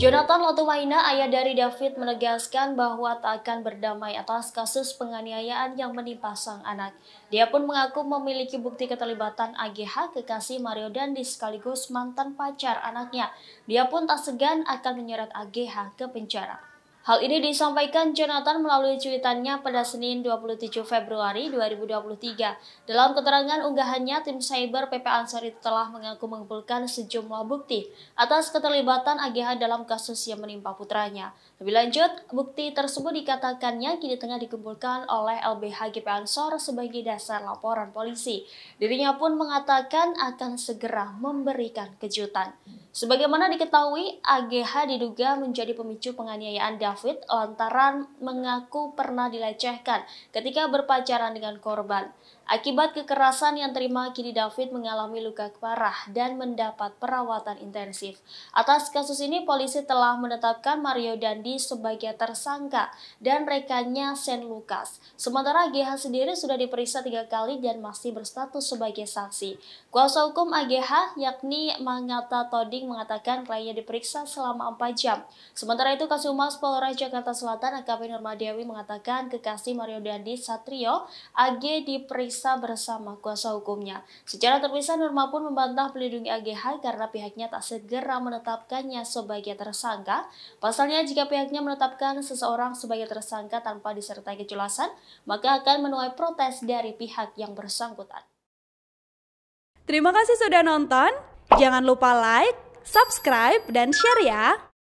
Jonathan Latumaina, ayah dari David, menegaskan bahwa tak akan berdamai atas kasus penganiayaan yang menimpa sang anak. Dia pun mengaku memiliki bukti keterlibatan AGH, kekasih Mario Dandi sekaligus mantan pacar anaknya. Dia pun tak segan akan menyeret AGH ke penjara. Hal ini disampaikan Jonathan melalui cuitannya pada Senin 27 Februari 2023. Dalam keterangan unggahannya, tim cyber PP Ansari telah mengaku mengumpulkan sejumlah bukti atas keterlibatan AGH dalam kasus yang menimpa putranya. Lebih lanjut, bukti tersebut dikatakannya kini tengah dikumpulkan oleh LBH GP Ansor sebagai dasar laporan polisi. Dirinya pun mengatakan akan segera memberikan kejutan. Sebagaimana diketahui, AGH diduga menjadi pemicu penganiayaan David lantaran mengaku pernah dilecehkan ketika berpacaran dengan korban. Akibat kekerasan yang terima, kini David mengalami luka parah dan mendapat perawatan intensif. Atas kasus ini, polisi telah menetapkan Mario Dandi sebagai tersangka dan rekannya Sen Lukas. Sementara AGH sendiri sudah diperiksa tiga kali dan masih berstatus sebagai saksi. Kuasa hukum AGH, yakni Mangata Toding, mengatakan kliennya diperiksa selama 4 jam. Sementara itu, Umas Polres Jakarta Selatan AKP Nurmadiawi mengatakan kekasih Mario Dandi Satrio AG diperiksa diperiksa bersama kuasa hukumnya. Secara terpisah, Nurma pun membantah pelindungi AGH karena pihaknya tak segera menetapkannya sebagai tersangka. Pasalnya, jika pihaknya menetapkan seseorang sebagai tersangka tanpa disertai kejelasan, maka akan menuai protes dari pihak yang bersangkutan. Terima kasih sudah nonton. Jangan lupa like, subscribe, dan share ya!